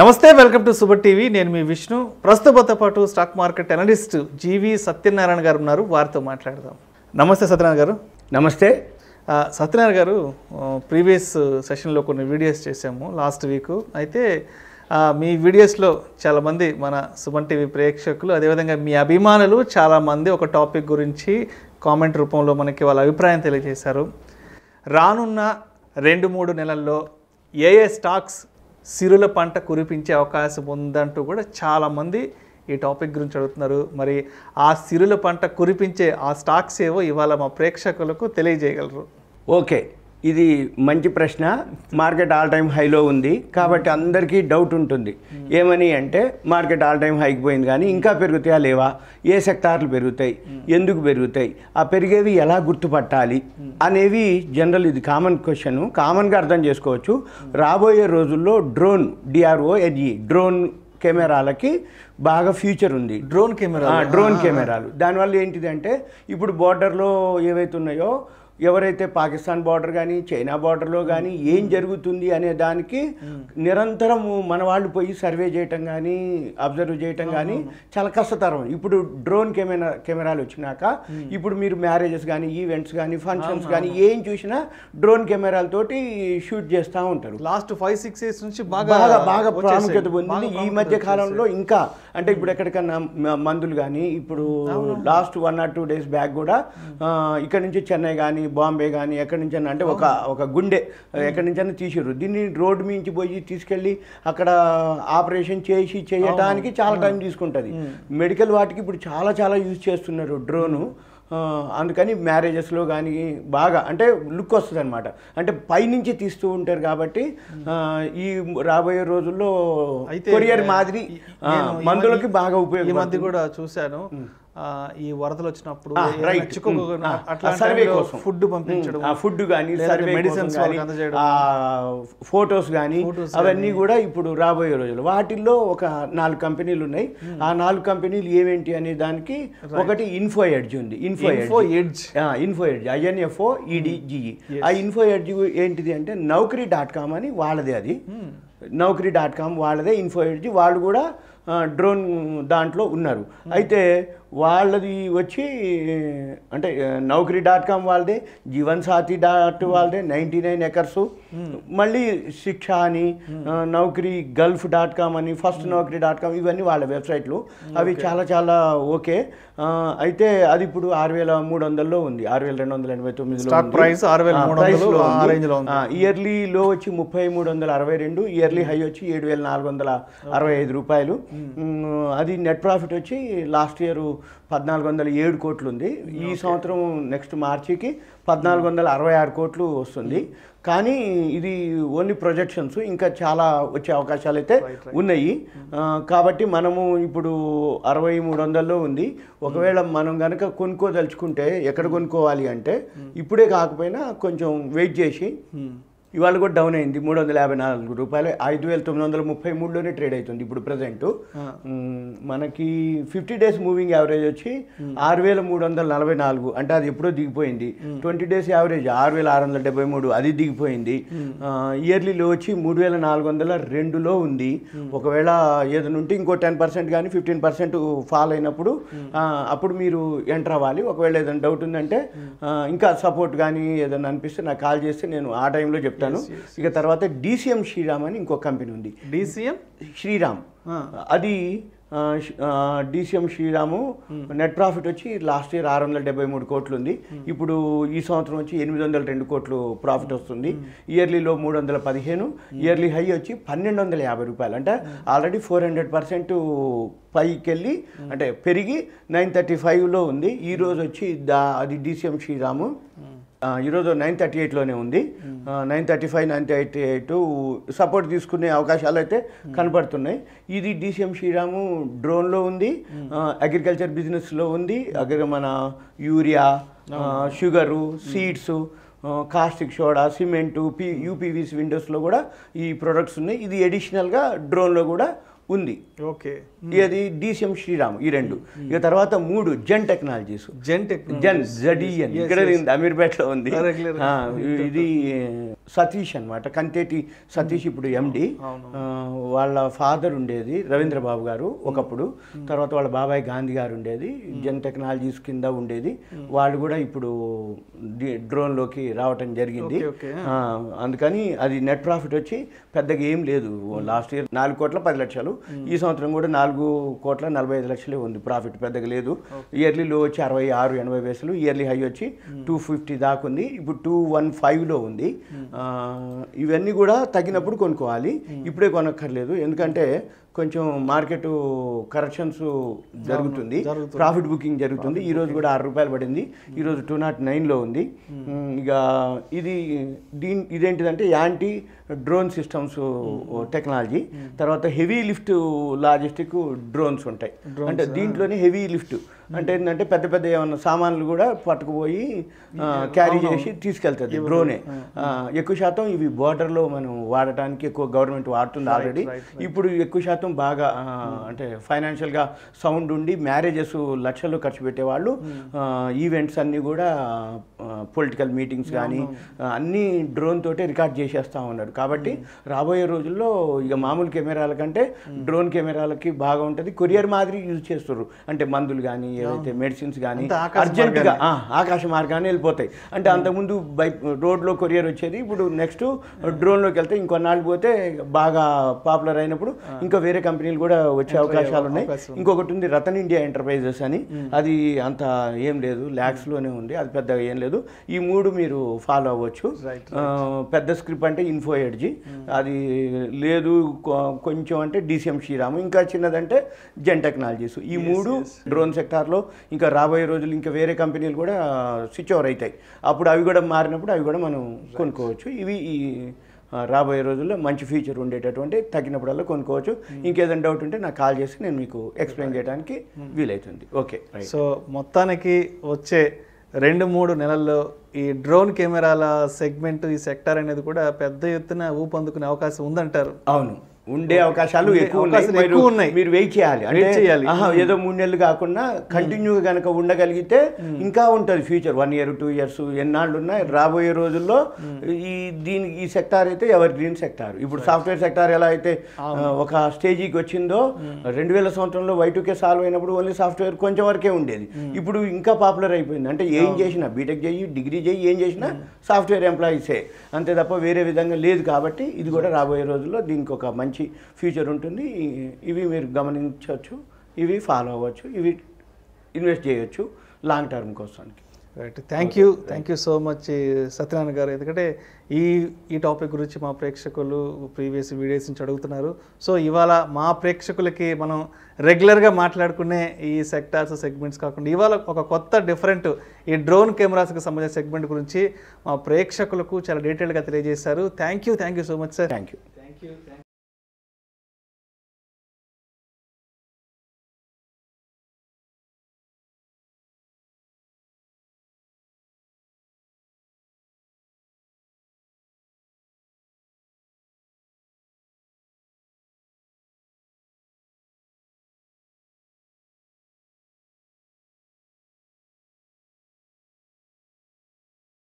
నమస్తే welcome to సుబర్ TV నేను మీ విష్ణు ప్రస్తుతంతో పాటు stock market analyst GV Satyanarayana garu ఉన్నారు వారితో మాట్లాడదాం నమస్తే సత్యనారాయణ గారు నమస్తే సత్యనారాయణ గారు ప్రీవియస్ సెషన్లో కొన్ని వీడియోస్ చేసాము లాస్ట్ వీక్ అయితే మీ వీడియోస్లో చాలామంది మన సుమన్ టీవీ ప్రేక్షకులు అదేవిధంగా మీ అభిమానులు చాలామంది ఒక టాపిక్ గురించి కామెంట్ రూపంలో మనకి వాళ్ళ అభిప్రాయం తెలియజేశారు రానున్న రెండు మూడు నెలల్లో ఏ ఏ స్టాక్స్ సిరుల పంట కురిపించే అవకాశం ఉందంటూ కూడా చాలామంది ఈ టాపిక్ గురించి అడుగుతున్నారు మరి ఆ సిరుల పంట కురిపించే ఆ స్టాక్స్ ఏవో ఇవాళ మా ప్రేక్షకులకు తెలియజేయగలరు ఓకే ఇది మంచి ప్రశ్న మార్కెట్ ఆల్ టైమ్ హైలో ఉంది కాబట్టి అందరికీ డౌట్ ఉంటుంది ఏమని అంటే మార్కెట్ ఆల్ టైమ్ హైకి పోయింది కానీ ఇంకా పెరుగుతాయా లేవా ఏ సెక్టార్లు పెరుగుతాయి ఎందుకు పెరుగుతాయి ఆ పెరిగేవి ఎలా గుర్తుపట్టాలి అనేవి జనరల్ ఇది కామన్ క్వశ్చన్ కామన్గా అర్థం చేసుకోవచ్చు రాబోయే రోజుల్లో డ్రోన్ డిఆర్ఓ ఎడ్ఈ e, డ్రోన్ కెమెరాలకి బాగా ఫ్యూచర్ ఉంది డ్రోన్ కెమెరా డ్రోన్ కెమెరాలు దానివల్ల ఏంటిదంటే ఇప్పుడు బార్డర్లో ఏవైతే ఉన్నాయో ఎవరైతే పాకిస్తాన్ బార్డర్ కానీ చైనా బార్డర్లో కానీ ఏం జరుగుతుంది అనే దానికి నిరంతరం మన వాళ్ళు పోయి సర్వే చేయటం కానీ అబ్జర్వ్ చేయటం కానీ చాలా కష్టతరం ఇప్పుడు డ్రోన్ కెమెరా కెమెరాలు వచ్చినాక ఇప్పుడు మీరు మ్యారేజెస్ కానీ ఈవెంట్స్ కానీ ఫంక్షన్స్ కానీ ఏం చూసినా డ్రోన్ కెమెరాలతోటి షూట్ చేస్తూ ఉంటారు లాస్ట్ ఫైవ్ సిక్స్ ఇయర్స్ నుంచి బాగా బాగా ప్రాముఖ్యత పొందింది ఈ మధ్య కాలంలో ఇంకా అంటే ఇప్పుడు ఎక్కడికన్నా మందులు కానీ ఇప్పుడు last one or two days back కూడా ఇక్కడ నుంచి చెన్నై కానీ బాంబే కానీ ఎక్కడి నుంచైనా అంటే ఒక ఒక గుండె ఎక్కడి నుంచైనా తీసిరు దీన్ని రోడ్డు మించి పోయి తీసుకెళ్ళి అక్కడ ఆపరేషన్ చేసి చేయటానికి చాలా టైం తీసుకుంటుంది మెడికల్ వాటికి ఇప్పుడు చాలా చాలా యూజ్ చేస్తున్నారు డ్రోను అందుకని మ్యారేజెస్లో కానీ బాగా అంటే లుక్ వస్తుంది అనమాట అంటే పైనుంచి తీస్తూ ఉంటారు కాబట్టి ఈ రాబోయే రోజుల్లో కొరియర్ మాదిరి మందులకి బాగా ఉపయోగం కూడా చూశాను ఈ వరదలు వచ్చినప్పుడు సర్వే కోసం ఫుడ్ పంపించడం ఫుడ్ కానీ సర్వే మెడిసిన్స్ ఫొటోస్ కానీ అవన్నీ కూడా ఇప్పుడు రాబోయే రోజులు వాటిల్లో ఒక నాలుగు కంపెనీలు ఉన్నాయి ఆ నాలుగు కంపెనీలు ఏమేంటి అనే దానికి ఒకటి ఇన్ఫో ఎడ్జ్ ఉంది Info Info Edge Info Edge I N F O E D G E ఆ ఇన్ఫో ఎడ్జ్ e e. ఏంటిది అంటే నౌకరీ డాట్ కామ్ అని వాళ్ళదే అది నౌకరీ డాట్ కామ్ వాళ్ళదే ఇన్ఫో ఎడ్జ్ వాళ్ళు కూడా డ్రోన్ దాంట్లో ఉన్నారు అయితే వాళ్ళది వచ్చి అంటే నౌకరి డాట్ కామ్ వాళ్ళదే జీవన్ సాథి డాట్ వాళ్ళదే నైంటీ నైన్ ఎకర్స్ hmm. మళ్ళీ శిక్ష అని hmm. Naukri Gulf dot com అని ఫస్ట్ నౌకరీ డాట్ కామ్ ఇవన్నీ వాళ్ళ వెబ్సైట్లు hmm, అవి చాలా చాలా ఓకే అయితే అది ఇప్పుడు ఆరు వేల మూడు వందల్లో ఉంది ఆరు వేల రెండు వందల ఎనభై తొమ్మిది ఇయర్లీ లో వచ్చి ముప్పై మూడు వందల అరవై రెండు ఇయర్లీ హై వచ్చి ఏడు వేల నాలుగు వందల అరవై ఐదు రూపాయలు అది నెట్ ప్రాఫిట్ వచ్చి లాస్ట్ ఇయర్ పద్నాలుగు వందల ఏడు కోట్లు ఉంది ఈ సంవత్సరం నెక్స్ట్ మార్చికి పద్నాలుగు వందల అరవై ఆరు కోట్లు వస్తుంది కానీ ఇది ఓన్లీ ప్రొజెక్షన్స్ ఇంకా చాలా వచ్చే అవకాశాలు అయితే ఉన్నాయి hmm. కాబట్టి మనము ఇప్పుడు అరవై మూడు వందల్లో ఉంది ఒకవేళ hmm. మనం కనుక కొనుక్కోదలుచుకుంటే ఎక్కడ hmm. కొనుక్కోవాలి అంటే ఇప్పుడే కాకపోయినా కొంచెం వెయిట్ చేసి ఇవాళ కూడా డౌన్ అయింది మూడు వందల యాభై నాలుగు రూపాయలు ఐదు వేల తొమ్మిది వందల ముప్పై మూడులోనే ట్రేడ్ అవుతుంది ఇప్పుడు ప్రజెంట్ మనకి ఫిఫ్టీ డేస్ మూవింగ్ యావరేజ్ వచ్చి ఆరు వేల మూడు వందల నలభై నాలుగు అంటే అది ఎప్పుడో దిగిపోయింది ట్వంటీ డేస్ యావరేజ్ ఆరు వేల ఆరు వందల డెబ్బై మూడు అది దిగిపోయింది ఇయర్లీలో వచ్చి మూడు వేల నాలుగు వందల రెండులో ఉంది ఒకవేళ ఏదైనా ఉంటే ఇంకో టెన్ పర్సెంట్ కానీ ఫిఫ్టీన్ పర్సెంట్ ఫాల్ అయినప్పుడు అప్పుడు మీరు ఎంటర్ అవ్వాలి ఒకవేళ ఏదైనా డౌట్ ఉందంటే ఇంకా సపోర్ట్ కానీ ఏదైనా అనిపిస్తే నాకు కాల్ చేస్తే నేను ఆ టైంలో చెప్తాను చెప్తాను ఇక తర్వాత డీసీఎం శ్రీరామ్ అని ఇంకో కంపెనీ ఉంది డీసీఎం శ్రీరామ్ అది డిసిఎం శ్రీరాము నెట్ ప్రాఫిట్ వచ్చి లాస్ట్ ఇయర్ ఆరు వందల డెబ్బై మూడు కోట్లు ఉంది hmm. ఇప్పుడు ఈ సంవత్సరం వచ్చి ఎనిమిది వందల రెండు కోట్లు ప్రాఫిట్ వస్తుంది ఇయర్లీలో hmm. మూడు వందల పదిహేను ఇయర్లీ hmm. హై వచ్చి పన్నెండు వందల యాభై రూపాయలు అంటే ఆల్రెడీ ఫోర్ హండ్రెడ్ పర్సెంట్ పైకి వెళ్ళి అంటే పెరిగి నైన్ థర్టీ ఫైవ్లో ఉంది ఈరోజు వచ్చి దా అది డిసిఎం శ్రీరాము ఈరోజు నైన్ థర్టీ ఎయిట్లోనే ఉంది nine thirty five nine thirty eight support తీసుకునే అవకాశాలు అయితే కనపడుతున్నాయి ఇది డిసిఎం శ్రీరాము డ్రోన్లో ఉంది అగ్రికల్చర్ బిజినెస్లో ఉంది అగ్ర మన urea sugar seeds caustic soda cement P U P V C విండోస్లో కూడా ఈ ప్రొడక్ట్స్ ఉన్నాయి ఇది ఎడిషనల్గా డ్రోన్లో కూడా ఉంది ఓకే ఇది డిసిఎం శ్రీరామ్ ఈ రెండు ఇక తర్వాత మూడు జెన్ టెక్నాలజీస్ జెన్ జెన్ జడిఎన్ ఇక్కడ అమీర్పేటలో ఉంది ఇది సతీష్ అనమాట కంతేటి సతీష్ ఇప్పుడు ఎండి వాళ్ళ ఫాదర్ ఉండేది రవీంద్రబాబు గారు ఒకప్పుడు తర్వాత వాళ్ళ బాబాయ్ గాంధీ గారు ఉండేది జెన్ టెక్నాలజీస్ కింద ఉండేది వాళ్ళు కూడా ఇప్పుడు డ్రోన్లోకి రావటం జరిగింది అందుకని అది నెట్ ప్రాఫిట్ వచ్చి పెద్దగా ఏం లేదు లాస్ట్ ఇయర్ నాలుగు కోట్ల పది లక్షలు ఈ సంవత్సరం కూడా నాలుగు కోట్ల నలభై ఐదు లక్షలే ఉంది ప్రాఫిట్ పెద్దగా లేదు ఇయర్లీ లో వచ్చి అరవై ఆరు ఎనభై వేసులు ఇయర్లీ హై వచ్చి టూ ఫిఫ్టీ దాకా ఉంది ఇప్పుడు టూ వన్ ఫైవ్లో ఉంది ఇవన్నీ కూడా తగినప్పుడు కొనుక్కోవాలి ఇప్పుడే కొనక్కర్లేదు ఎందుకంటే కొంచెం మార్కెట్ కరెక్షన్స్ జరుగుతుంది ప్రాఫిట్ బుకింగ్ జరుగుతుంది ఈరోజు కూడా ఆరు రూపాయలు పడింది ఈరోజు టూ నాట్ నైన్లో ఉంది ఇక ఇది దీని ఇదేంటిదంటే యాంటీ డ్రోన్ సిస్టమ్స్ టెక్నాలజీ తర్వాత హెవీ లిఫ్ట్ లాజిస్టిక్ డ్రోన్స్ ఉంటాయి అంటే దీంట్లోనే హెవీ లిఫ్ట్ అంటే ఏంటంటే పెద్ద పెద్ద ఏమన్నా సామాన్లు కూడా పట్టుకుపోయి క్యారీ చేసి తీసుకెళ్తుంది డ్రోనే ఎక్కువ శాతం ఇవి బోర్డర్లో మనం వాడటానికి ఎక్కువ గవర్నమెంట్ వాడుతుంది ఆల్రెడీ ఇప్పుడు ఎక్కువ శాతం బాగా అంటే ఫైనాన్షియల్గా సౌండ్ ఉండి మ్యారేజెస్ లక్షలు ఖర్చు పెట్టేవాళ్ళు hmm. ఈవెంట్స్ అన్నీ కూడా పొలిటికల్ మీటింగ్స్ కానీ అన్నీ డ్రోన్ తోటే రికార్డ్ చేసేస్తూ ఉన్నారు కాబట్టి hmm. రాబోయే రోజుల్లో ఇక మామూలు కెమెరాల కంటే hmm. డ్రోన్ కెమెరాలకి బాగా ఉంటుంది కొరియర్ మాదిరి యూజ్ చేస్తున్నారు అంటే మందులు కానీ ఏదైతే మెడిసిన్స్ కానీ అర్జెంటుగా ఆకాశ మార్గాన్ని వెళ్ళిపోతాయి అంటే hmm. అంతకుముందు బై రోడ్లో కొరియర్ వచ్చేది ఇప్పుడు నెక్స్ట్ డ్రోన్లోకి వెళ్తే ఇంకొన్నాళ్ళు పోతే బాగా పాపులర్ అయినప్పుడు ఇంకా వేరే కంపెనీలు కూడా వచ్చే అవకాశాలు ఉన్నాయి ఇంకొకటి ఉంది రతన్ ఇండియా ఎంటర్ప్రైజెస్ అని hmm. అది అంత ఏం లేదు ల్యాక్స్లోనే ఉంది అది పెద్దగా ఏం లేదు ఈ మూడు మీరు ఫాలో అవ్వచ్చు పెద్ద స్క్రిప్ట్ అంటే ఇన్ఫో ఎడ్జీ hmm. అది లేదు కొంచెం అంటే డిసిఎం శ్రీరాము ఇంకా చిన్నదంటే జెన్ టెక్నాలజీస్ ఈ మూడు డ్రోన్ సెక్టార్ సార్లో ఇంకా రాబోయే రోజులు ఇంకా వేరే కంపెనీలు కూడా స్విచ్ ఓవర్ అవుతాయి అప్పుడు అవి కూడా మారినప్పుడు అవి కూడా మనం కొనుక్కోవచ్చు ఇవి ఈ రాబోయే రోజుల్లో మంచి ఫీచర్ ఉండేటటువంటి తగినప్పుడల్లా కొనుక్కోవచ్చు hmm. ఇంకేదైనా డౌట్ ఉంటే నాకు కాల్ చేసి నేను మీకు ఎక్స్ప్లెయిన్ చేయడానికి వీలవుతుంది ఓకే సో మొత్తానికి వచ్చే రెండు మూడు నెలల్లో ఈ డ్రోన్ కెమెరాల సెగ్మెంట్ ఈ సెక్టార్ అనేది కూడా పెద్ద ఎత్తున ఊపందుకునే అవకాశం ఉందంటారు అవును ఉండే అవకాశాలు ఎక్కువ ఉన్నాయి మీరు వెయిట్ చేయాలి ఏదో మూడు నెలలు కాకుండా కంటిన్యూగా కనుక ఉండగలిగితే ఇంకా ఉంటుంది future one year two years ఎన్నాళ్ళు ఉన్నాయి రాబోయే రోజుల్లో ఈ దీని ఈ సెక్టార్ అయితే ఎవర్ గ్రీన్ సెక్టార్ ఇప్పుడు సాఫ్ట్వేర్ సెక్టార్ ఎలా అయితే ఒక స్టేజీకి వచ్చిందో రెండు వేల సంవత్సరంలో వైటుకే సాల్వ్ అయినప్పుడు ఓన్లీ సాఫ్ట్వేర్ కొంచెం వరకే ఉండేది ఇప్పుడు ఇంకా పాపులర్ అయిపోయింది అంటే ఏం చేసినా బీటెక్ చేయి డిగ్రీ చేయి ఏం చేసినా సాఫ్ట్వేర్ ఎంప్లాయీసే అంతే తప్ప వేరే విధంగా లేదు కాబట్టి ఇది కూడా రాబోయే రోజుల్లో దీనికి ఒక మంచి మంచి ఫ్యూచర్ ఉంటుంది ఇవి మీరు గమనించవచ్చు ఇవి ఫాలో అవ్వచ్చు ఇవి ఇన్వెస్ట్ చేయొచ్చు లాంగ్ టర్మ్ కోసానికి right thank you thank you so much Satyanarayana garu ఎందుకంటే ఈ ఈ టాపిక్ గురించి మా ప్రేక్షకులు ప్రీవియస్ వీడియోస్ నుంచి అడుగుతున్నారు సో ఇవాళ మా ప్రేక్షకులకి మనం రెగ్యులర్గా మాట్లాడుకునే ఈ సెక్టార్స్ సెగ్మెంట్స్ కాకుండా ఇవాళ ఒక కొత్త డిఫరెంట్ ఈ డ్రోన్ కెమెరాస్కి సంబంధించిన సెగ్మెంట్ గురించి మా ప్రేక్షకులకు చాలా డీటెయిల్గా తెలియజేశారు thank you thank you so much sir thank you thank you